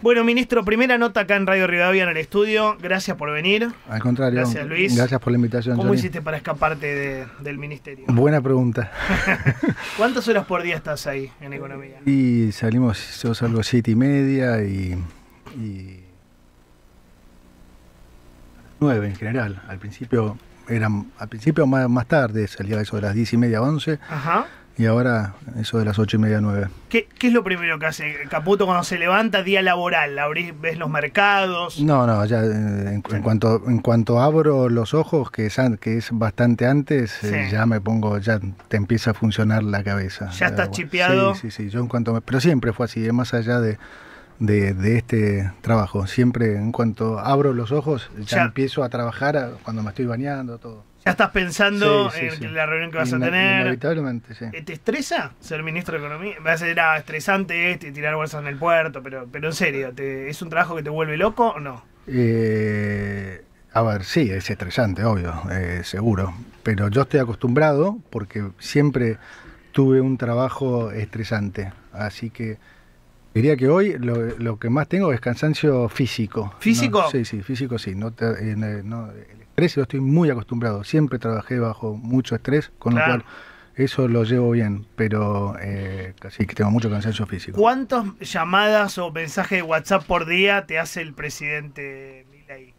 Bueno, ministro, primera nota acá en Radio Rivadavia en el estudio. Gracias por venir. Al contrario. Gracias, Luis. Gracias por la invitación. ¿Cómo hiciste para escaparte del ministerio? Buena pregunta. ¿Cuántas horas por día estás ahí en economía? Y salimos, yo salgo siete y media y, y... 9 en general. Al principio eran, al principio más, más tarde, salía eso de las 10 y media a 11. Ajá y ahora eso de las ocho y media, nueve. ¿Qué, es lo primero que hace Caputo cuando se levanta día laboral? ¿Ves los mercados? No, no, ya eh, en, cuanto, en cuanto abro los ojos, que es, que es bastante antes, eh, ya me pongo, ya te empieza a funcionar la cabeza. Ya eh, estás chipeado. Sí, sí, sí, yo en cuanto me, pero siempre fue así, más allá de, de, este trabajo. Siempre en cuanto abro los ojos, ya. empiezo a trabajar cuando me estoy bañando, todo. Ya estás pensando en la reunión que vas a tener. Inevitablemente, sí. ¿Te estresa ser ministro de Economía? Va a ser ah, estresante este, tirar bolsas en el puerto, pero, pero en serio, ¿es un trabajo que te vuelve loco o no? Eh, a ver, sí, es estresante, obvio, eh, seguro. Pero yo estoy acostumbrado porque siempre tuve un trabajo estresante. Así que diría que hoy lo, que más tengo es cansancio físico. ¿Físico? sí, sí, físico sí. No, eh, eh, el estrés lo estoy muy acostumbrado. Siempre trabajé bajo mucho estrés, con lo cual eso lo llevo bien, pero eh, casi que tengo mucho cansancio físico. ¿Cuántas llamadas o mensajes de WhatsApp por día te hace el presidente Milei?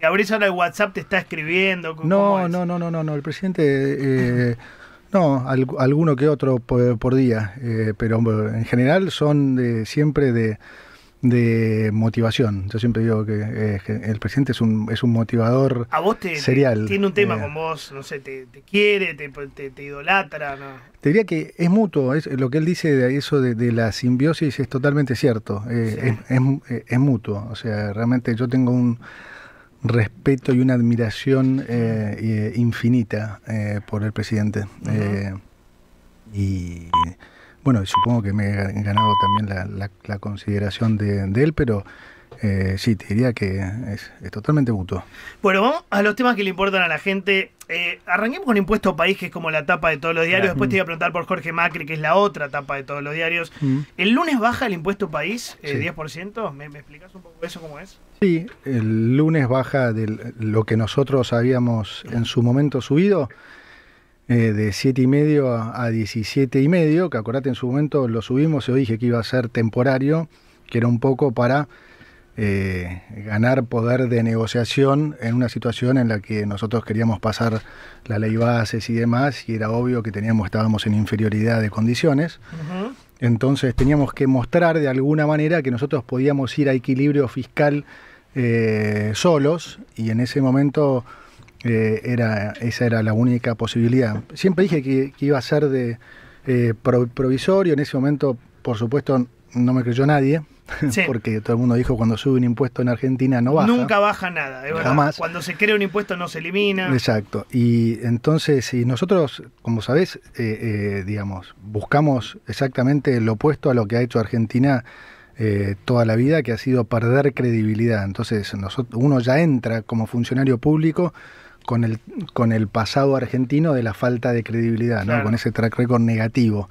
abrís ahora el WhatsApp, te está escribiendo. No, no, no, no, no, no. El presidente. Eh, no, alguno que otro por, día, eh, pero en general son de, siempre de, motivación. Yo siempre digo eh, que, el presidente es un, es un motivador ¿A vos te, serial. tiene un tema eh. con vos, no sé, te, quiere, te, idolatra. ¿no? Te diría que es mutuo, es, lo que él dice de eso de, la simbiosis es totalmente cierto, es, mutuo. O sea, realmente yo tengo un, respeto y una admiración eh, eh, infinita eh, por el presidente. y bueno, supongo que me he ganado también la, consideración de él, pero eh, sí, te diría que es, totalmente mutuo. Bueno, vamos a los temas que le importan a la gente. Eh, arranquemos con Impuesto País, que es como la tapa de todos los diarios. Después te iba a preguntar por Jorge Macri, que es la otra tapa de todos los diarios. Mm. El lunes baja el Impuesto País, 10%. Eh, ¿Me, explicas un poco eso cómo es? Sí, el lunes baja de lo que nosotros habíamos en su momento subido. de 7,5 y medio a 17 y medio, que acordate en su momento lo subimos, yo dije que iba a ser temporario, que era un poco para eh, ganar poder de negociación en una situación en la que nosotros queríamos pasar la ley bases y demás, y era obvio que teníamos, estábamos en inferioridad de condiciones. Entonces teníamos que mostrar de alguna manera que nosotros podíamos ir a equilibrio fiscal eh, solos, y en ese momento eh, era, esa era la única posibilidad. Siempre dije que, que iba a ser de eh, provisorio, en ese momento, por supuesto, no me creyó nadie, porque todo el mundo dijo cuando sube un impuesto en Argentina no baja. Nunca baja nada, Cuando se crea un impuesto no se elimina. Exacto. Y entonces, y nosotros, como sabés, eh, eh, digamos, buscamos exactamente lo opuesto a lo que ha hecho Argentina eh, toda la vida, que ha sido perder credibilidad. Entonces, nosotros, uno ya entra como funcionario público con el, con el pasado argentino de la falta de credibilidad, ¿no? con ese track record negativo.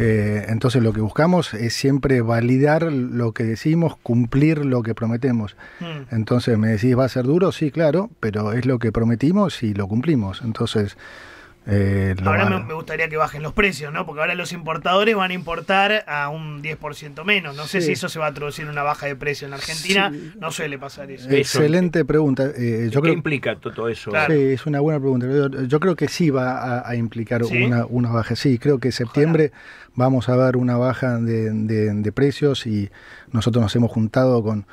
Eh, entonces lo que buscamos es siempre validar lo que decimos, cumplir lo que prometemos. Mm. Entonces me decís, ¿va a ser duro? Sí, claro, pero es lo que prometimos y lo cumplimos. Entonces... Eh, ahora me, gustaría que bajen los precios, ¿no? Porque ahora los importadores van a importar a un 10% menos. No sé si eso se va a traducir en una baja de precio en Argentina. No suele pasar eso. Excelente pregunta. Eh, ¿Qué implica todo eso? Sí, es una buena pregunta. Yo creo que sí va a, implicar una, una, baja. Sí, creo que en septiembre vamos a ver una baja de precios y nosotros nos hemos juntado con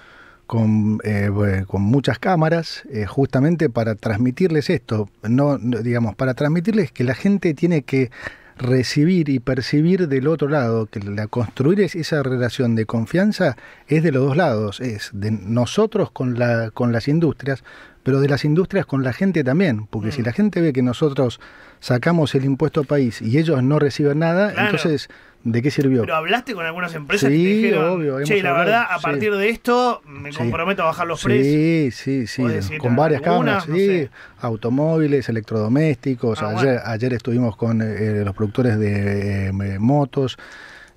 eh, eh, con, muchas cámaras, eh, justamente para transmitirles esto, no, digamos, para transmitirles que la gente tiene que recibir y percibir del otro lado, que la construir esa relación de confianza es de los dos lados, es de nosotros con, la, con las industrias, pero de las industrias con la gente también, porque si mm. la gente ve que nosotros sacamos el impuesto país y ellos no reciben nada, entonces, ¿de qué sirvió? Pero hablaste con algunas empresas que te dijeron, obvio, che, la verdad, a partir de esto me comprometo a bajar los precios. Sí, sí, sí, con varias cámaras, sí, automóviles, electrodomésticos, ah, ayer, ayer, estuvimos con eh, los productores de eh, motos.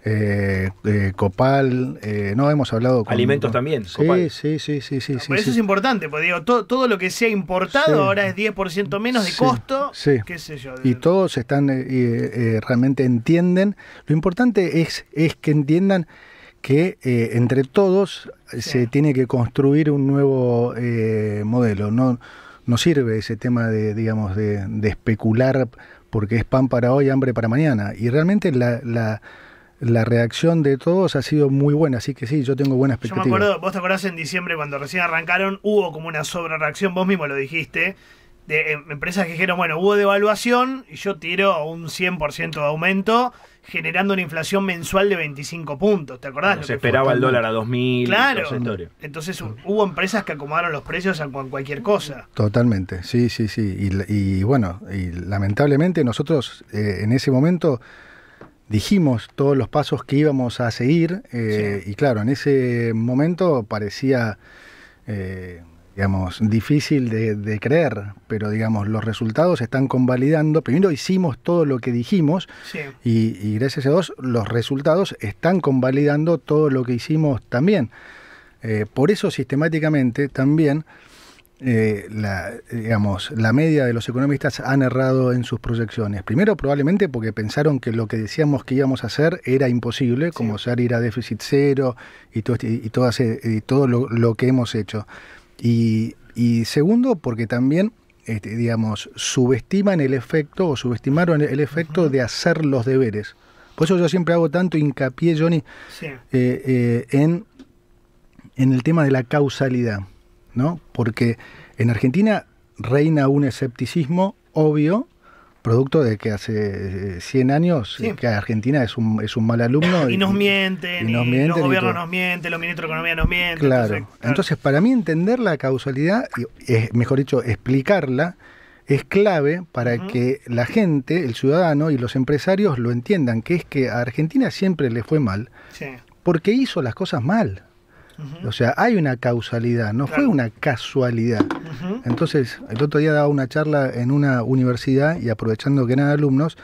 Eh, eh, copal, eh, no, hemos hablado con... Alimentos también, sí, Sí, sí, sí, sí, eso es importante, porque digo, todo, lo que se ha importado ahora es 10% menos de costo, Y todos están, realmente entienden, lo importante es, es que entiendan que entre todos se tiene que construir un nuevo modelo, no, no sirve ese tema de, digamos, de, especular porque es pan para hoy, hambre para mañana. Y realmente la la reacción de todos ha sido muy buena, así que sí, yo tengo buenas expectativa. Yo me acuerdo, vos te acordás en diciembre cuando recién arrancaron, hubo como una reacción vos mismo lo dijiste, de em, empresas que dijeron, bueno, hubo devaluación y yo tiro un 100% de aumento, generando una inflación mensual de 25 puntos, ¿te acordás? Se esperaba el dólar a 2.000. Claro, entonces hubo empresas que acomodaron los precios a cualquier cosa. Totalmente, sí, sí, sí. Y, bueno, y lamentablemente nosotros eh, en ese momento dijimos todos los pasos que íbamos a seguir eh, y claro, en ese momento parecía, eh, digamos, difícil de, creer, pero digamos, los resultados están convalidando. Primero hicimos todo lo que dijimos y, gracias a Dios los resultados están convalidando todo lo que hicimos también. Eh, por eso sistemáticamente también eh, la, digamos, la media de los economistas han errado en sus proyecciones. Primero, probablemente porque pensaron que lo que decíamos que íbamos a hacer era imposible, como sí. ir a déficit cero y todo, este, eh, y todo, todo lo, que hemos hecho. Y, segundo, porque también, este, digamos, subestiman el efecto o subestimaron el efecto de hacer los deberes. Por eso yo siempre hago tanto hincapié, Johnny, eh, en, en el tema de la causalidad. ¿no? Porque en Argentina reina un escepticismo obvio, producto de que hace 100 eh, años que Argentina es un, es un mal alumno. Y, nos mienten, y, los gobiernos nos mienten, los ministros de Economía nos mienten. Claro. Entonces, para mí entender la causalidad, es, mejor dicho, explicarla, es clave para que la gente, el ciudadano y los empresarios lo entiendan, que es que a Argentina siempre le fue mal, porque hizo las cosas mal. O sea, hay una causalidad, no fue una casualidad. Entonces, el otro día daba una charla en una universidad y aprovechando que eran alumnos,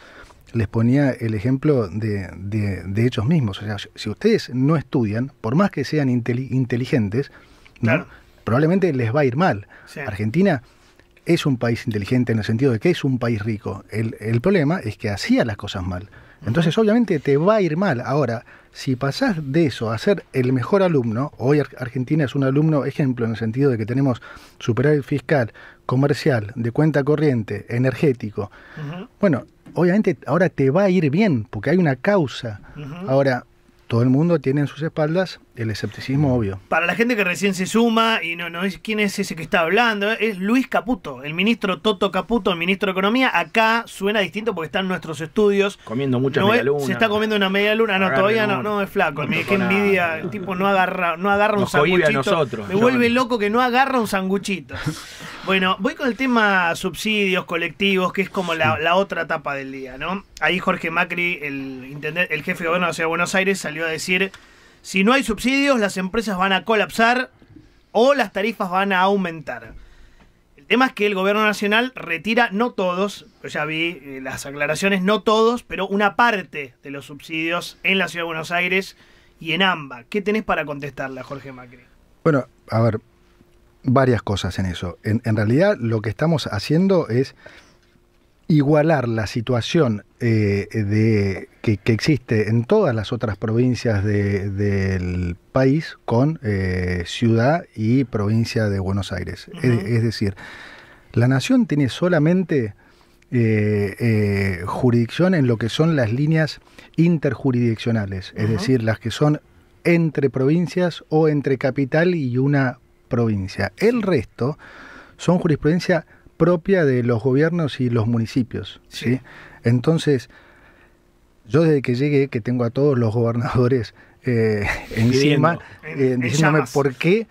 les ponía el ejemplo de, ellos mismos. O sea, si ustedes no estudian, por más que sean inteligentes, probablemente les va a ir mal. Argentina es un país inteligente en el sentido de que es un país rico. el problema es que hacía las cosas mal. Entonces, obviamente, te va a ir mal. Ahora, si pasás de eso a ser el mejor alumno, hoy Argentina es un alumno ejemplo en el sentido de que tenemos superávit fiscal, comercial, de cuenta corriente, energético. Bueno, obviamente ahora te va a ir bien porque hay una causa. Ahora, todo el mundo tiene en sus espaldas el escepticismo obvio. Para la gente que recién se suma y no, no es quién es ese que está hablando, es Luis Caputo, el ministro Toto Caputo, ministro de Economía. Acá suena distinto porque están nuestros estudios. Comiendo mucha no Se está comiendo una media luna. No, todavía no, no es flaco. qué envidia. El tipo no agarra, no agarra un sanguchito. A nosotros, Me vuelve loco que no agarra un sanguchito. bueno, voy con el tema subsidios colectivos, que es como la, otra etapa del día, ¿no? Ahí Jorge Macri, el, el jefe de gobierno de de Buenos Aires, salió a decir si no hay subsidios, las empresas van a colapsar o las tarifas van a aumentar. El tema es que el gobierno nacional retira, no todos, ya vi eh, las aclaraciones, no todos, pero una parte de los subsidios en la Ciudad de Buenos Aires y en AMBA. ¿Qué tenés para contestarle a Jorge Macri? Bueno, a ver, varias cosas en eso. en realidad lo que estamos haciendo es igualar la situación eh, de, que, existe en todas las otras provincias del país con eh, ciudad y provincia de Buenos Aires. es, decir, la nación tiene solamente eh, jurisdicción en lo que son las líneas interjurisdiccionales, es decir, las que son entre provincias o entre capital y una provincia. El resto son jurisprudencia propia de los gobiernos y los municipios. ¿sí? Entonces, yo desde que llegué, que tengo a todos los gobernadores eh, encima eh, diciéndome por qué,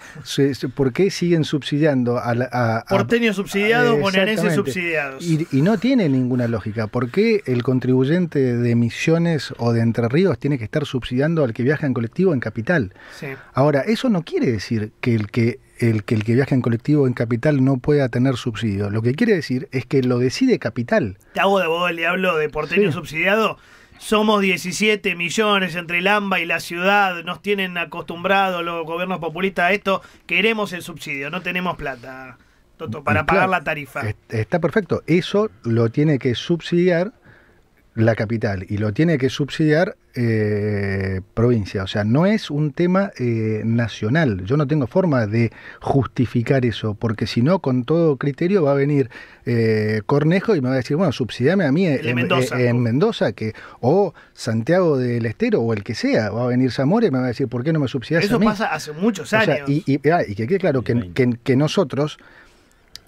por qué siguen subsidiando a, Porteño subsidiado, bonaerenses ah, subsidiados. Y, no tiene ninguna lógica. ¿Por qué el contribuyente de Misiones o de Entre Ríos tiene que estar subsidiando al que viaja en colectivo en capital? Ahora, eso no quiere decir que el que el que el que viaja en colectivo en capital no pueda tener subsidio. Lo que quiere decir es que lo decide capital. Te hago de abogado el diablo de porteño subsidiado somos 17 millones entre el AMBA y la ciudad, nos tienen acostumbrados los gobiernos populistas a esto, queremos el subsidio, no tenemos plata, Toto, para pagar la tarifa. Está perfecto, eso lo tiene que subsidiar la capital y lo tiene que subsidiar eh, provincia. O sea, no es un tema eh, nacional. Yo no tengo forma de justificar eso, porque si no, con todo criterio va a venir eh, Cornejo y me va a decir, bueno, subsidiame a mí en Mendoza, que o Santiago del Estero o el que sea. Va a venir Zamora y me va a decir, ¿por qué no me subsidias eso a mí? Eso pasa hace muchos años. Ah, y, que quede claro que nosotros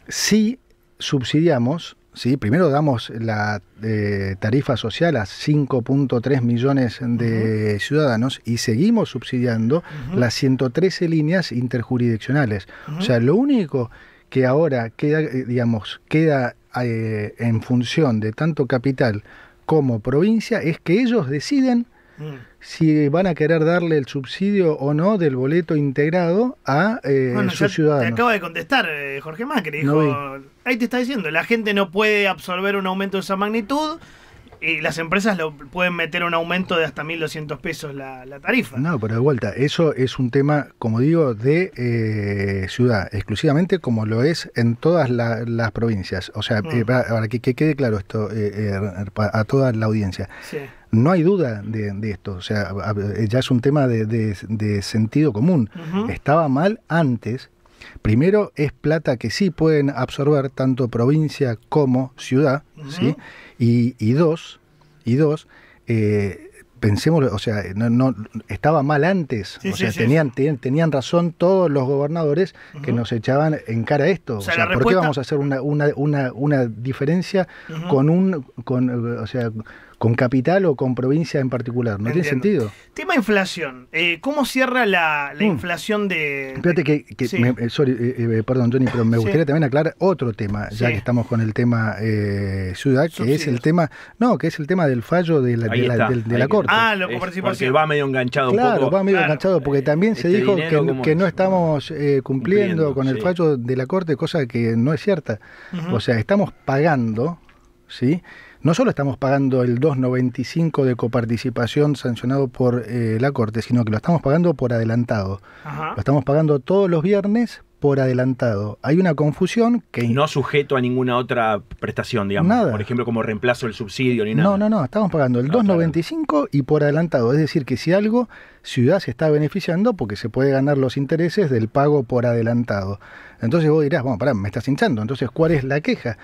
sí subsidiamos ¿sí? primero damos la eh, tarifa social a 5.3 millones de ciudadanos y seguimos subsidiando las 113 líneas interjurisdiccionales. O sea, lo único que ahora queda, eh, digamos, queda eh, en función de tanto capital como provincia es que ellos deciden mm si van a querer darle el subsidio o no del boleto integrado a eh, bueno, sus ciudadanos. Te acaba de contestar eh, Jorge Macri, dijo, ahí te está diciendo, la gente no puede absorber un aumento de esa magnitud, y las empresas lo pueden meter un aumento de hasta 1.200 pesos la, tarifa. No, pero de vuelta, eso es un tema, como digo, de eh, ciudad, exclusivamente como lo es en todas las provincias. O sea, eh, mm. para, que, quede claro esto eh, a toda la audiencia. No hay duda de, esto, o sea, ya es un tema de, sentido común. Estaba mal antes Primero, es plata que sí pueden absorber tanto provincia como ciudad, ¿sí? Y, y, dos, y dos eh, pensemos, o sea, no, estaba mal antes, o sea, tenían, tenían razón todos los gobernadores que nos echaban en cara esto. O sea, ¿por qué vamos a hacer una, una, una, una diferencia con un con, o sea, con capital o con provincia en particular. No tiene sentido. Tema inflación. Eh, ¿Cómo cierra la, mm. inflación de. Espérate que. Eh, eh, eh, perdón, Johnny, pero me gustaría también aclarar otro tema, ya que estamos con el tema ciudad, que es el tema. No, que es el tema del fallo de la, de la, de, la Corte. Ah, lo Porque va medio enganchado claro, un poco. va medio enganchado, porque también se este dijo que, no estamos cumpliendo, con el fallo de la Corte, cosa que no es cierta. O sea, estamos pagando, ¿sí? no solo estamos pagando el 2,95 de coparticipación sancionado por eh, la Corte, sino que lo estamos pagando por adelantado. Lo estamos pagando todos los viernes por adelantado. Hay una confusión que... No sujeto a ninguna otra prestación, digamos. Nada. Por ejemplo, como reemplazo del subsidio ni nada. No, no, no. Estamos pagando el 2,95 y por adelantado. Es decir, que si algo, ciudad se está beneficiando porque se puede ganar los intereses del pago por adelantado. Entonces vos dirás, bueno, pará, me estás hinchando. Entonces, ¿cuál es la queja?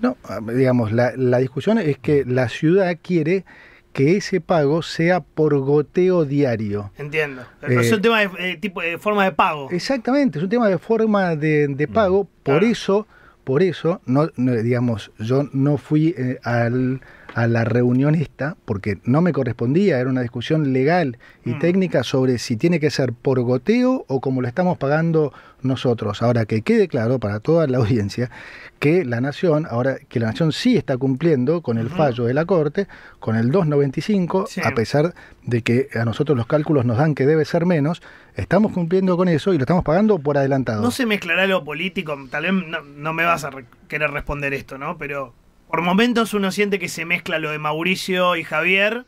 No, ah, digamos, la, discusión es que la ciudad quiere que ese pago sea por goteo diario. Entiendo. Eh, es un tema de, eh, tipo, de forma de pago. Exactamente, es un tema de forma de, mm, pago. Por eso, por eso, no, digamos, yo no fui eh, al a la reunión porque no me correspondía, era una discusión legal y mm. técnica sobre si tiene que ser por goteo o como lo estamos pagando nosotros. Ahora que quede claro para toda la audiencia que la Nación, ahora que la Nación sí está cumpliendo con el fallo de la Corte, con el 295, a pesar de que a nosotros los cálculos nos dan que debe ser menos, estamos cumpliendo con eso y lo estamos pagando por adelantado. No se mezclará lo político, tal vez no, me vas a querer responder esto, ¿no? Pero por momentos uno siente que se mezcla lo de Mauricio y Javier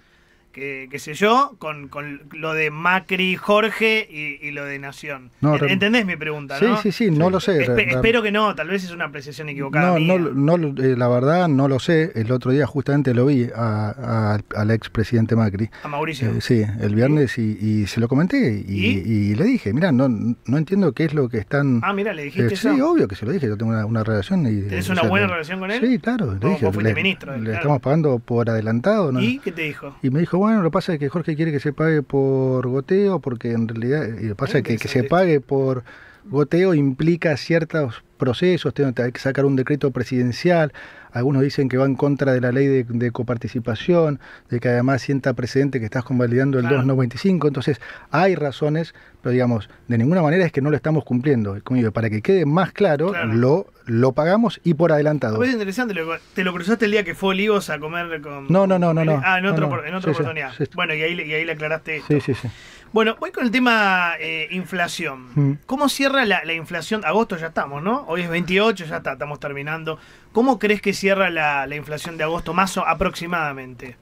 que qué sé yo, con, con, lo de Macri, Jorge y, lo de Nación. ¿Entendés mi pregunta? Sí, ¿no? sí, sí, no lo sé. espero que no, tal vez es una apreciación equivocada. No, mía. no, eh, la verdad no lo sé. El otro día justamente lo vi al expresidente Macri. A Mauricio. Eh, sí, el viernes y, se lo comenté y, le dije, mira, no, no entiendo qué es lo que están... Ah, mira, le dijiste. Eh, eso? sí, obvio que se lo dije, yo tengo una, una relación. Y, ¿Tenés una buena relación con él? Sí, claro. Le dije, fuiste le, ministro, le estamos pagando por adelantado. ¿no? ¿Y qué te dijo? Y me dijo, bueno, lo que pasa es que Jorge quiere que se pague por goteo, porque en realidad, y eh, lo que pasa es que, que se pague por goteo implica ciertos procesos, hay que sacar un decreto presidencial. Algunos dicen que va en contra de la ley de, coparticipación, de que además sienta precedente que estás convalidando el 2.95. Entonces, hay razones, pero digamos, de ninguna manera es que no lo estamos cumpliendo. Para que quede más claro, lo lo pagamos y por adelantado. es interesante, te lo cruzaste el día que fue Olivos a comer con... No, no, no, no. Ah, en, otro, en otra oportunidad. Bueno, y ahí, y ahí le aclaraste esto. Sí, sí, sí. Bueno, voy con el tema eh, inflación. Mm. ¿Cómo cierra la, inflación? Agosto ya estamos, ¿no? Hoy es 28, ya está, estamos terminando. ¿Cómo crees que cierra la, inflación de agosto, más o aproximadamente?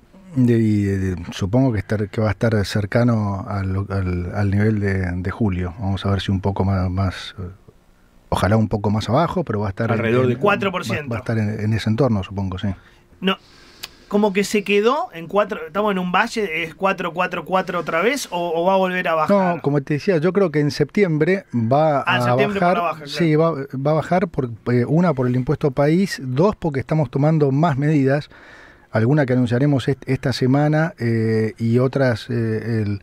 supongo que, estar, que va a estar cercano al, nivel de, julio. Vamos a ver si un poco más, más, eh, ojalá un poco más abajo, pero va a estar... Alrededor de 4%. va, a estar en, en ese entorno, supongo, sí. No, como que se quedó en cuatro, estamos en un valle, es 4-4-4 otra vez o, va a volver a bajar? No, como te decía, yo creo que en septiembre va ah, a septiembre bajar. Sí, va, va, a bajar por, eh, una por el impuesto país, dos porque estamos tomando más medidas, alguna que anunciaremos esta semana eh, y otras eh,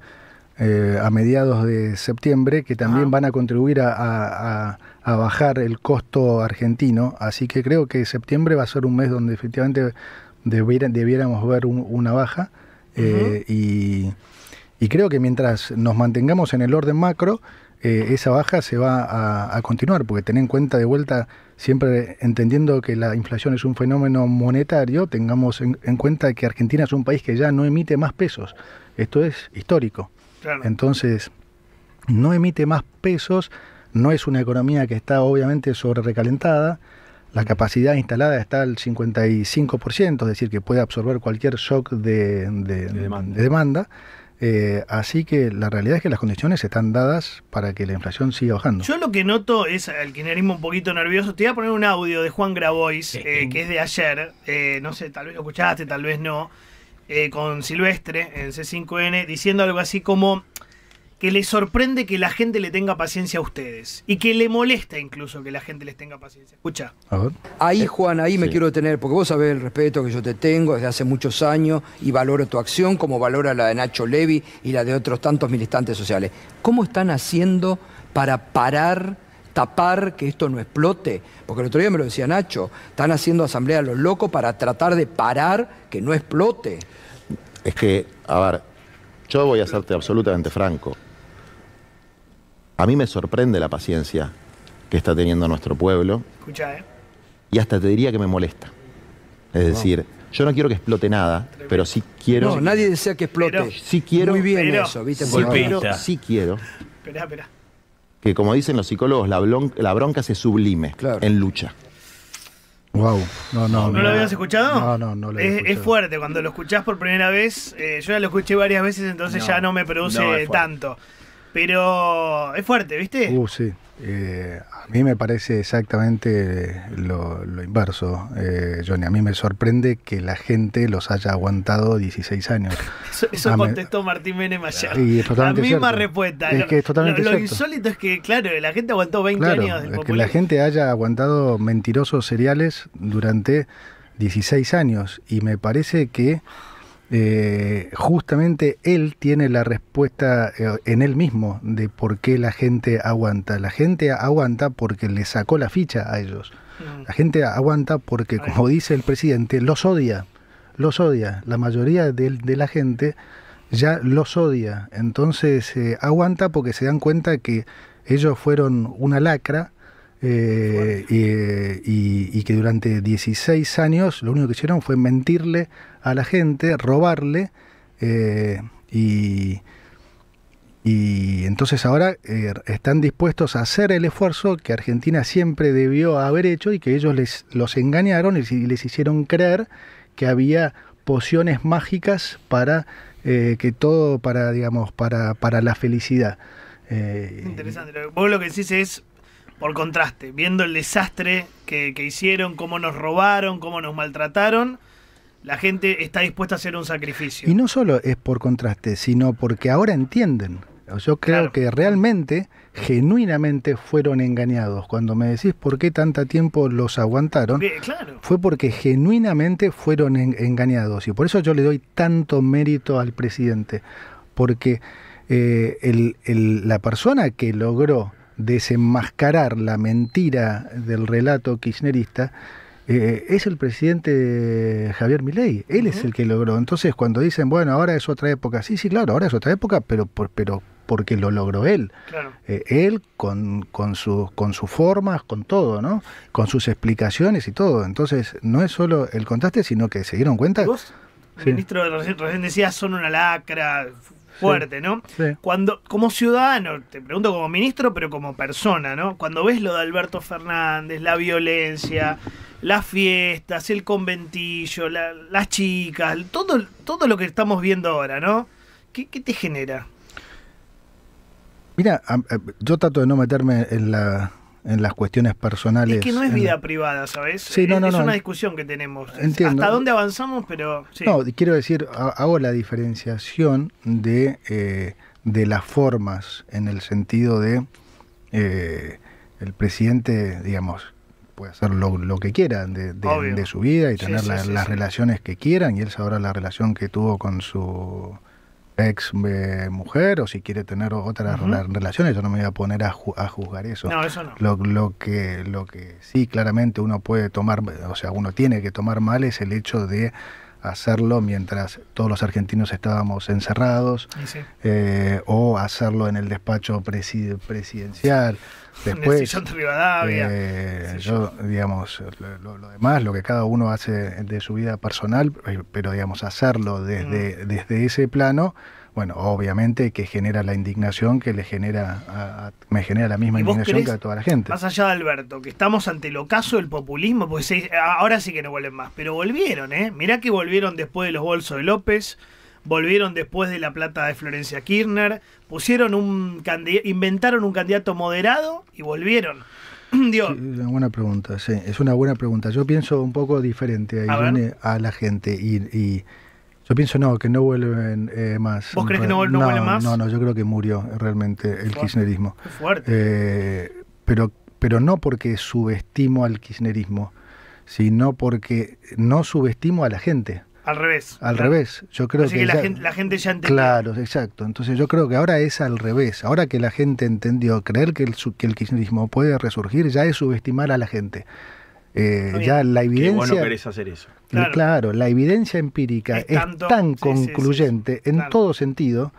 a mediados de septiembre que también ah. van a contribuir a bajar el costo argentino, así que creo que septiembre va a ser un mes donde efectivamente debiéramos ver una baja eh, y, creo que mientras nos mantengamos en el orden macro, eh, esa baja se va a, continuar, porque ten en cuenta de vuelta, siempre entendiendo que la inflación es un fenómeno monetario, tengamos en, cuenta que Argentina es un país que ya no emite más pesos, esto es histórico. Entonces, no emite más pesos, no es una economía que está obviamente sobre recalentada, la capacidad instalada está al 55%, es decir, que puede absorber cualquier shock de, demanda. Eh, así que la realidad es que las condiciones están dadas para que la inflación siga bajando. Yo lo que noto es el kirchnerismo un poquito nervioso. Te voy a poner un audio de Juan Grabois, eh, que es de ayer. Eh, no sé, tal vez lo escuchaste, tal vez no. Eh, con Silvestre en C5N, diciendo algo así como que le sorprende que la gente le tenga paciencia a ustedes y que le molesta incluso que la gente les tenga paciencia. Escucha. Ahí, eh, Juan, ahí me quiero detener, porque vos sabés el respeto que yo te tengo desde hace muchos años y valoro tu acción como valora la de Nacho Levi y la de otros tantos militantes sociales. ¿Cómo están haciendo para parar? tapar que esto no explote, porque el otro día me lo decía Nacho, están haciendo asamblea a los locos para tratar de parar que no explote. Es que, a ver, yo voy a serte absolutamente franco a mí me sorprende la paciencia que está teniendo nuestro pueblo. Escucha, ¿eh? Y hasta te diría que me molesta. Es decir, yo no quiero que explote nada, pero sí quiero. No, nadie desea que explote. sí quiero. Muy bien eso, ¿viste? Sí, sí quiero. Esperá, esperá. Que como dicen los psicólogos, la, bronca se sublime en lucha. Wow. No, lo habías escuchado? No, no, no es, fuerte, cuando lo escuchás por primera vez, eh, yo ya lo escuché varias veces, entonces ya no me produce tanto. Pero es fuerte, ¿viste? Uh, sí. Eh, a mí me parece exactamente lo, inverso, eh, Johnny. A mí me sorprende que la gente los haya aguantado 16 años. Eso, contestó Martín Menem ayer. Sí, la misma respuesta. Es que totalmente lo, insólito es que, claro, la gente aguantó 20 años. que la gente haya aguantado mentirosos seriales durante 16 años. Y me parece que eh, justamente él tiene la respuesta eh, en él mismo de por qué la gente aguanta. La gente aguanta porque le sacó la ficha a ellos. Mm. La gente aguanta porque, como dice el presidente, los odia. Los odia. La mayoría de, la gente ya los odia. Entonces eh, aguanta porque se dan cuenta que ellos fueron una lacra eh, eh, y, que durante 16 años lo único que hicieron fue mentirle a la gente, robarle, eh, y, y, entonces ahora están dispuestos a hacer el esfuerzo que Argentina siempre debió haber hecho y que ellos les, los engañaron y les hicieron creer que había pociones mágicas para que todo, para, digamos, para, la felicidad. Interesante, vos lo que decís es por contraste, viendo el desastre que, hicieron, cómo nos robaron, cómo nos maltrataron, la gente está dispuesta a hacer un sacrificio. Y no solo es por contraste, sino porque ahora entienden. Yo creo que realmente, genuinamente fueron engañados. Cuando me decís por qué tanto tiempo los aguantaron, fue porque genuinamente fueron engañados. Y por eso yo le doy tanto mérito al presidente. Porque eh, la persona que logró desenmascarar la mentira del relato kirchnerista eh, es el presidente Javier Milei, él es el que logró. Entonces, cuando dicen, bueno, ahora es otra época, sí, sí, claro, ahora es otra época, pero, por, pero porque lo logró él. Eh, él con, con, su, con sus formas, con todo, ¿no? Con sus explicaciones y todo. Entonces, no es solo el contraste, sino que se dieron cuenta. ¿Vos? de ministro recién decía son una lacra, fuerte, ¿no? Cuando, como ciudadano, te pregunto como ministro, pero como persona, ¿no? Cuando ves lo de Alberto Fernández, la violencia, las fiestas, el conventillo, las chicas, todo, todo lo que estamos viendo ahora, ¿no? ¿Qué, qué te genera? Mira, eh, yo trato de no meterme en la en las cuestiones personales. Es que no es vida privada, ¿sabes? es, una discusión que tenemos. Hasta dónde avanzamos, pero... No, quiero decir, hago la diferenciación eh, de, las formas en el sentido de eh, el presidente, digamos, puede hacer lo, que quiera de, su vida y tener las relaciones que quieran, y él sabrá la relación que tuvo con su ex eh, mujer o si quiere tener otras relaciones, yo no me voy a poner a, juzgar eso. No, eso no. Lo, que, lo que sí claramente uno puede tomar, o sea, uno tiene que tomar mal es el hecho de hacerlo mientras todos los argentinos estábamos encerrados eh, o hacerlo en el despacho presidencial. Después, eh, yo, digamos, lo, demás, lo que cada uno hace de su vida personal, eh, pero digamos, hacerlo desde, mm. desde ese plano, bueno, obviamente que genera la indignación que le genera, me genera la misma indignación que a toda la gente. Más allá de Alberto, que estamos ante el ocaso del populismo, porque ahora sí que no vuelven más, pero volvieron, ¿eh? Mirá que volvieron después de los bolsos de López volvieron después de la plata de Florencia Kirchner, pusieron un inventaron un candidato moderado y volvieron. Dios. buena pregunta, sí, es una buena pregunta. Yo pienso un poco diferente a, la gente y, yo pienso no, que no vuelven eh, más. ¿Vos crees que no, vuelven más? No, no, yo creo que murió realmente el kirchnerismo. fuerte. Eh, pero, pero no porque subestimo al kirchnerismo, sino porque no subestimo a la gente. Al revés. Al revés. Yo creo que, la, gente, ya Claro, exacto. Entonces yo creo que ahora es al revés. Ahora que la gente entendió, creer que el, que el kirchnerismo puede resurgir ya es subestimar a la gente. Eh, ya la evidencia. hacer eso. Claro. la evidencia empírica es, tan concluyente en todo sentido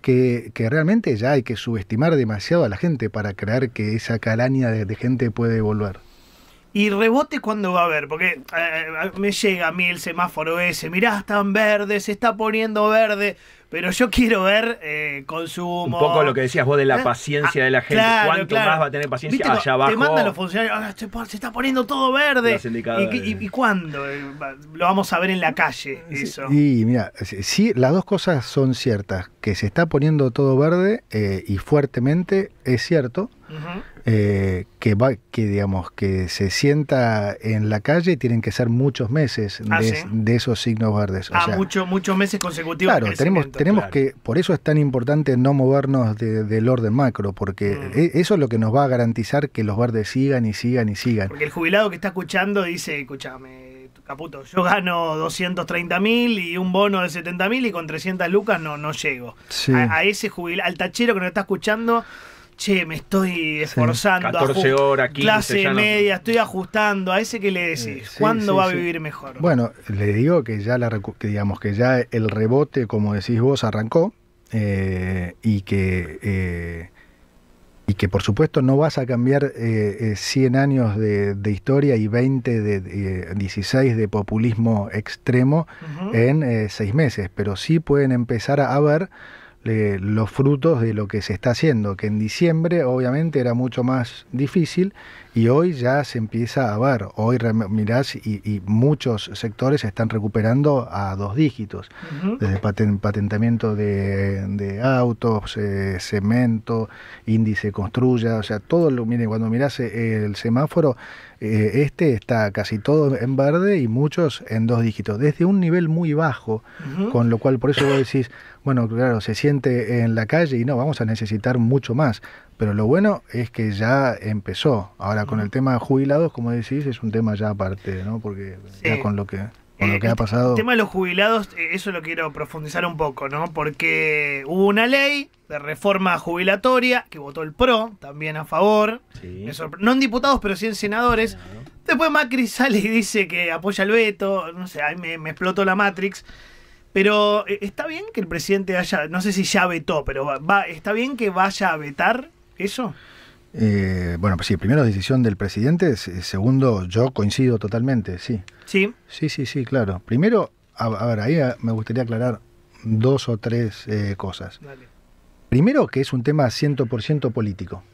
que, que, realmente ya hay que subestimar demasiado a la gente para creer que esa calaña de, de gente puede volver. Y rebote cuándo va a haber, porque eh, eh, me llega a mí el semáforo ese, mirá, están verdes, se está poniendo verde, pero yo quiero ver eh, consumo. Un poco lo que decías vos de la paciencia ah, de la gente, cuánto más va a tener paciencia allá abajo. Te mandan los funcionarios, ah, se, está poniendo todo verde. ¿Y, cuándo? Lo vamos a ver en la calle, eso. Y, mira, sí, las dos cosas son ciertas, que se está poniendo todo verde y fuertemente, es cierto. Eh, que va, que digamos que se sienta en la calle tienen que ser muchos meses ah, de, esos signos verdes. Ah, muchos meses consecutivos. Claro, tenemos, tenemos que, por eso es tan importante no movernos del orden macro, porque mm. e, eso es lo que nos va a garantizar que los verdes sigan y sigan y sigan. Porque el jubilado que está escuchando dice, escúchame, Caputo, yo gano 230 mil y un bono de 70 mil y con 300 lucas no, no llego. A, ese jubilado, al tachero que nos está escuchando, che, me estoy esforzando. 14 horas, Clase media, estoy ajustando. A ese que le decís, eh, ¿cuándo va a vivir mejor? Bueno, le digo que ya, la, digamos, que ya el rebote, como decís vos, arrancó eh, y que... Eh, y que por supuesto no vas a cambiar eh, 100 años de, historia y 20 de, 16 de populismo extremo en 6 meses, pero sí pueden empezar a, haber los frutos de lo que se está haciendo, que en diciembre obviamente era mucho más difícil y hoy ya se empieza a ver, hoy mirás y, muchos sectores se están recuperando a dos dígitos, desde patentamiento de, autos, eh, cemento, índice construya, o sea, todo lo, mire, cuando mirás eh, el semáforo, eh, este está casi todo en verde y muchos en dos dígitos, desde un nivel muy bajo, con lo cual por eso vos decís, bueno, claro, se siente en la calle y no, vamos a necesitar mucho más. Pero lo bueno es que ya empezó. Ahora con el tema de jubilados, como decís, es un tema ya aparte, ¿no? Porque ya con lo que... Eh, el tema de los jubilados, eh, eso lo quiero profundizar un poco, ¿no? Porque hubo una ley de reforma jubilatoria que votó el PRO, también a favor. No en diputados, pero sí en senadores. Después Macri sale y dice que apoya el veto. No sé, ahí me, explotó la Matrix. Pero eh, está bien que el presidente haya, no sé si ya vetó, pero va, está bien que vaya a vetar eso. Eh, bueno, pues sí, primero decisión del presidente, segundo yo coincido totalmente, sí. Sí. Sí, sí, sí, claro. Primero, a, ver, ahí eh, me gustaría aclarar dos o tres eh, cosas. Primero que es un tema 100% político.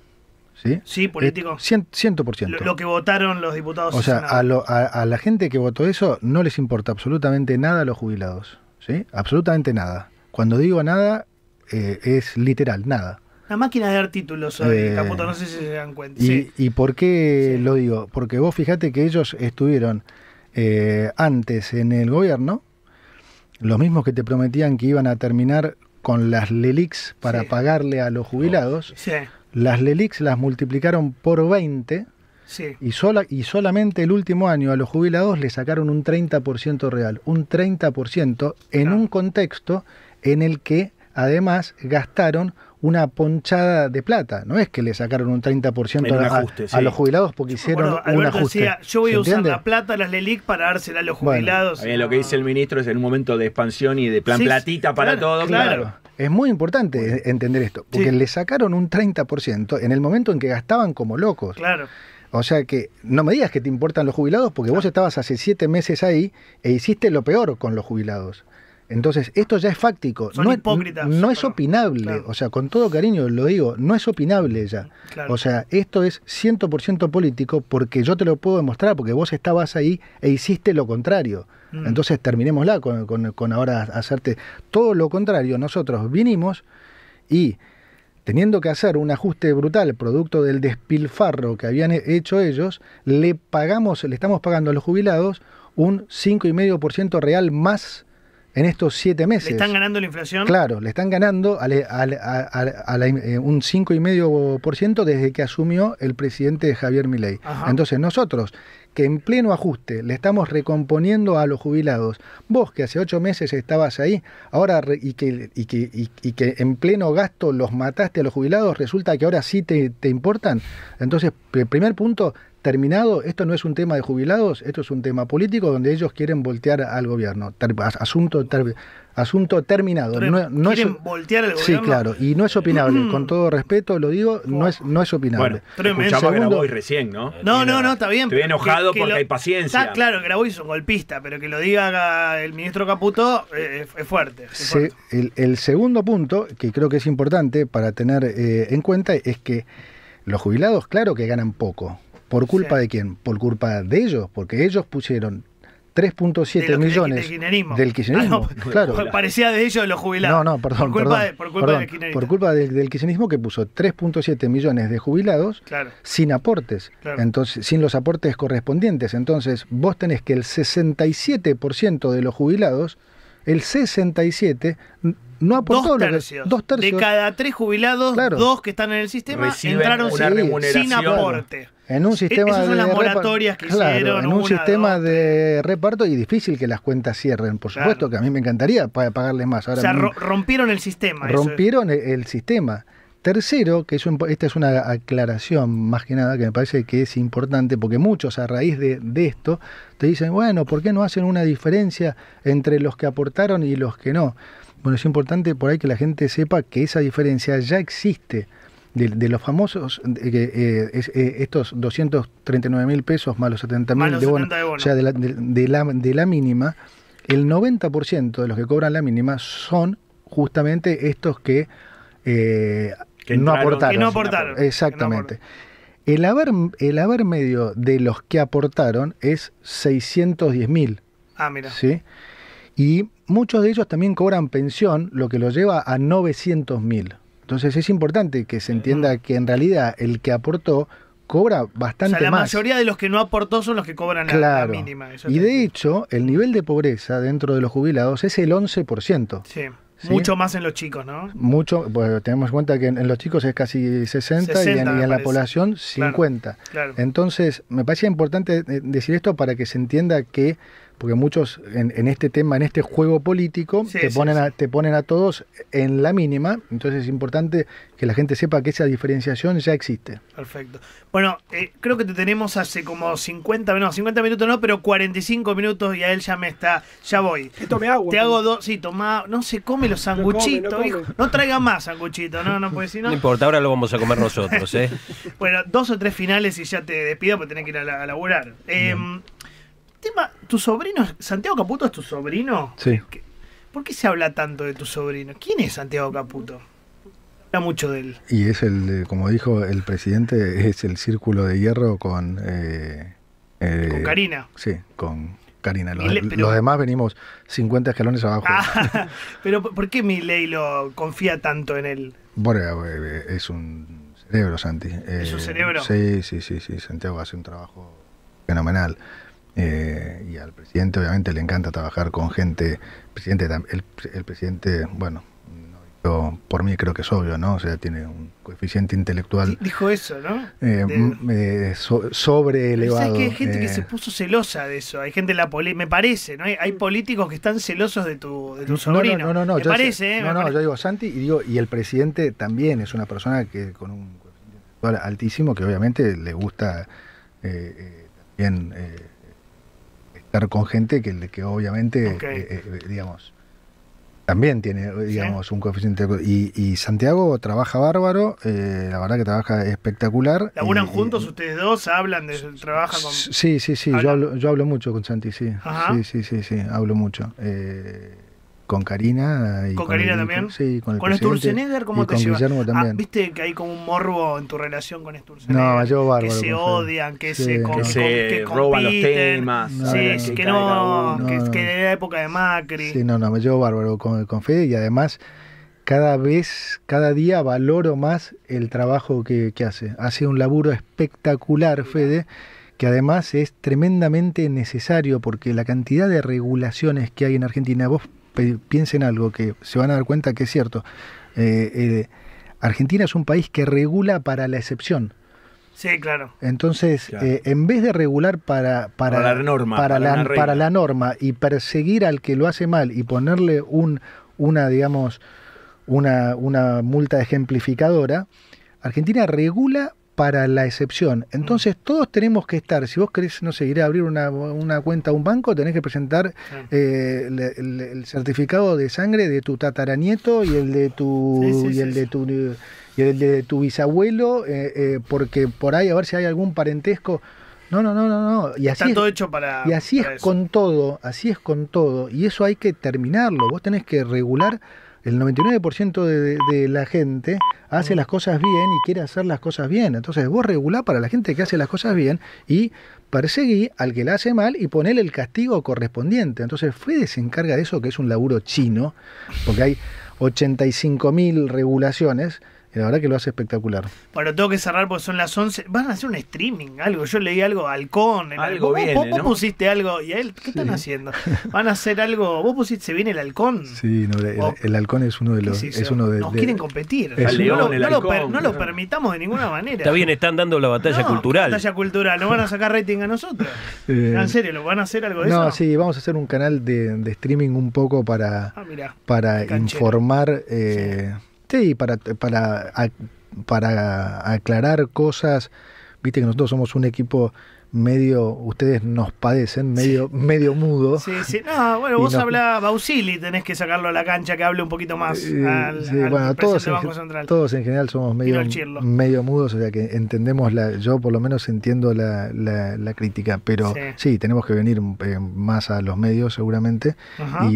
¿Sí? sí, político. 100%. Lo, que votaron los diputados. O sea, a, la gente que votó eso no les importa absolutamente nada a los jubilados. ¿sí? Absolutamente nada. Cuando digo nada, es literal, nada. La máquina de dar títulos hoy, eh, eh, no sé si se dan cuenta. Y, ¿y por qué lo digo? Porque vos fijate que ellos estuvieron eh, antes en el gobierno, los mismos que te prometían que iban a terminar con las LELIX para pagarle a los jubilados, oh, las LELIX las multiplicaron por 20 y, sola, y solamente el último año a los jubilados le sacaron un 30% real, un 30% en un contexto en el que además gastaron una ponchada de plata. No es que le sacaron un 30% a, los jubilados porque hicieron un ajuste. yo voy a usar la plata de las LELIC para dársela a los jubilados. lo que dice el ministro es en un momento de expansión y de plan platita para todo. Claro. Es muy importante entender esto, porque le sacaron un 30% en el momento en que gastaban como locos. Claro. O sea que no me digas que te importan los jubilados porque vos estabas hace siete meses ahí e hiciste lo peor con los jubilados. Entonces, esto ya es fáctico. no, No, es opinable. O sea, con todo cariño lo digo, no es opinable ya. O sea, esto es 100% político porque yo te lo puedo demostrar, porque vos estabas ahí e hiciste lo contrario. Mm. Entonces, terminémosla con, con, con ahora hacerte todo lo contrario. Nosotros vinimos y teniendo que hacer un ajuste brutal producto del despilfarro que habían hecho ellos, le pagamos, le estamos pagando a los jubilados un 5,5% real más en estos siete meses. ¿Le están ganando la inflación? Claro, le están ganando a, eh, un 5,5% desde que asumió el presidente Javier Milei. Entonces nosotros, que en pleno ajuste le estamos recomponiendo a los jubilados, vos que hace ocho meses estabas ahí, ahora y que, en pleno gasto los mataste a los jubilados, resulta que ahora sí te, te importan. Entonces, el primer punto, terminado, esto no es un tema de jubilados, esto es un tema político donde ellos quieren voltear al gobierno. asunto, asunto terminado. No, quieren voltear al gobierno. Sí, claro, y no es opinable. Mm. Con todo respeto lo digo, no es, no es opinable. Bueno, escuchamos recién, ¿no? No, no, está bien. Estoy enojado porque hay paciencia. Está claro, Grabois es un golpista, pero que lo diga el ministro Caputo eh, es, fuerte. el, segundo punto, que creo que es importante para tener eh, en cuenta, es que los jubilados, claro que ganan poco ¿Por culpa de quién? Por culpa de ellos, porque ellos pusieron 3.7 millones del kirchnerismo. Ah, claro. Parecía de ellos los jubilados. No, no, perdón. Por culpa, de, por culpa, del, por que puso 3.7 millones de jubilados sin aportes, entonces sin los aportes correspondientes. Entonces vos tenés que el 67% de los jubilados, el 67% no aportó dos De cada tres jubilados, dos que están en el sistema entraron sin, aporte. En un e-, sistema de moratorias que En un sistema de reparto y difícil que las cuentas cierren. Por supuesto que a mí me encantaría pagarles más. o sea, rompieron el sistema. Rompieron e-, el, sistema. Tercero, que es esta es una aclaración más que nada que me parece que es importante porque muchos a raíz de, de esto te dicen, bueno, ¿por qué no hacen una diferencia entre los que aportaron y los que no? Bueno, es importante por ahí que la gente sepa que esa diferencia ya existe. De, los famosos, eh, eh, estos 239 mil pesos más los 70 mil de de O sea, la, de la mínima, el 90% de los que cobran la mínima son justamente estos que, eh, no aportaron. Exactamente. El haber, el haber medio de los que aportaron es 610 mil. Ah, mira. ¿sí? Y muchos de ellos también cobran pensión, lo que los lleva a 900 mil. Entonces es importante que se entienda mm. que en realidad el que aportó cobra bastante más. O sea, la mayoría de los que no aportó son los que cobran la, mínima. y de hecho, el nivel de pobreza dentro de los jubilados es el 11%. Sí. Mucho más en los chicos, ¿no? Mucho, pues tenemos en cuenta que en, los chicos es casi 60, y en, la población 50. Entonces, me parece importante eh, decir esto para que se entienda que porque muchos en, este tema, en este juego político, te, ponen a, todos en la mínima, entonces es importante que la gente sepa que esa diferenciación ya existe. Perfecto. Bueno, eh, creo que te tenemos hace como 50, no, 50 minutos no, pero 45 minutos y a él ya me está, ya voy. agua. Te hago dos, sí, toma, no se come los sanguchitos, no, no traiga más sanguchitos, no, no puede decir, no. No importa, ahora lo vamos a comer nosotros, ¿eh? bueno, dos o tres finales y ya te despido porque tenés que ir a, la, a laburar. Em, tema, tu sobrino, Santiago Caputo es tu sobrino. Sí. ¿Por qué se habla tanto de tu sobrino? ¿Quién es Santiago Caputo? Habla mucho de él. Y es el, eh, como dijo el presidente, es el círculo de hierro con... Eh, eh, con Karina. Sí, con Karina. Los, demás venimos 50 escalones abajo. Ah, pero ¿por qué ley lo confía tanto en él? Bueno, es un cerebro, Santi. ¿Es un cerebro? sí, sí, sí, sí. Santiago hace un trabajo fenomenal. Eh, y al presidente, obviamente, le encanta trabajar con gente. presidente, el, presidente bueno, yo, por mí creo que es obvio, ¿no? O sea, tiene un coeficiente intelectual. Dijo eso, ¿no? Eh, eh sobre hay gente que eh, se puso celosa de eso. Hay gente, la me parece, ¿no? Hay, políticos que están celosos de tu, de sobrino. No, no, no. me parece, ¿eh? No, no, yo digo Santi y digo, y el presidente también es una persona que con un coeficiente intelectual altísimo que obviamente le gusta también estar con gente que, que obviamente, eh, eh, eh, digamos, también tiene, digamos, un coeficiente. Y, Santiago trabaja bárbaro, la verdad que trabaja espectacular. ¿Laburan juntos ustedes dos? ¿Hablan de trabaja con.? Sí, sí, sí, yo hablo, yo hablo mucho con Santi, sí. Sí, sí, sí, sí, hablo mucho. Eh, con Karina. Y ¿Con, Karina también? Con, sí, con el ¿Con Sturzenegger cómo te llevas? Ah, Viste que hay como un morbo en tu relación con Sturzenegger. No, yo bárbaro. Que se odian, que se, que se roban los temas. sí, que, no, que, de la época de Macri. Sí, no, no, me llevo bárbaro con, con Fede y además cada vez, cada día valoro más el trabajo que, hace. Hace un laburo espectacular, Fede que además es tremendamente necesario porque la cantidad de regulaciones que hay en Argentina, vos piensen algo que se van a dar cuenta que es cierto. Eh, eh, Argentina es un país que regula para la excepción. Sí, claro. Entonces, eh, en vez de regular para, para, la norma, para, para, la, norma y perseguir al que lo hace mal y ponerle un, una, digamos, una, una multa ejemplificadora, Argentina regula para la excepción. Entonces mm. todos tenemos que estar, si vos querés, no sé, ir a abrir una, cuenta a un banco, tenés que presentar eh, el, certificado de sangre de tu tataranieto y el de tu... y el de tu y el de tu bisabuelo, eh, eh, porque por ahí a ver si hay algún parentesco. No, no, no, no, no. Y así Está todo hecho para. Y así es con todo, así es con todo. Y eso hay que terminarlo. Vos tenés que regular el 99% de, la gente hace las cosas bien y quiere hacer las cosas bien. Entonces vos regulá para la gente que hace las cosas bien y perseguí al que la hace mal y ponerle el castigo correspondiente. Entonces fue se encarga de eso, que es un laburo chino, porque hay 85.000 regulaciones la verdad que lo hace espectacular. Bueno, tengo que cerrar porque son las 11. Van a hacer un streaming, algo. Yo leí algo, Halcón. algo viene, vos, vos pusiste algo. ¿Y él? ¿Qué están haciendo? Van a hacer algo. Vos pusiste, se viene el Halcón. Sí, no, el, Halcón es uno de los. uno nos quieren competir. no, el lo, permitamos de ninguna manera. Está bien, están dando la batalla cultural. Batalla cultural. no van a sacar rating a nosotros. Eh, en serio, ¿lo van a hacer algo de eso? No, sí, vamos a hacer un canal de, streaming un poco para, ah, para informar. Eh, y para, para, para aclarar cosas, viste que nosotros somos un equipo medio, ustedes nos padecen, medio, medio mudo. Sí, sí, no, bueno, vos habla Bausili, tenés que sacarlo a la cancha que hable un poquito más. Eh, al, sí, bueno, todos en, todos en general somos medio, medio mudos, o sea que entendemos, la, yo por lo menos entiendo la, la, crítica, pero sí. tenemos que venir eh, más a los medios seguramente el,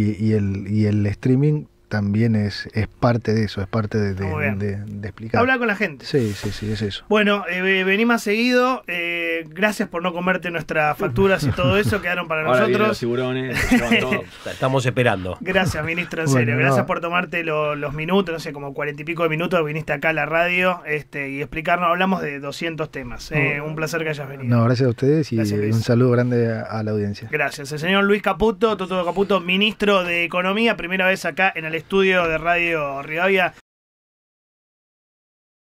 y el streaming también es, es parte de eso, es parte de, explicar. Hablar con la gente. Sí, sí, sí, es eso. Bueno, eh, venimos vení más seguido. Eh, gracias por no comerte nuestras facturas y todo eso, quedaron para nosotros. Estamos esperando. Gracias, ministro, en serio. gracias por tomarte los minutos, no sé, como cuarenta y pico de minutos, viniste acá a la radio este, y explicarnos. Hablamos de 200 temas. Eh, un placer que hayas venido. No, gracias a ustedes y un saludo grande a, la audiencia. Gracias. El señor Luis Caputo, Toto Caputo, ministro de Economía, primera vez acá en el estudio de Radio Rivadavia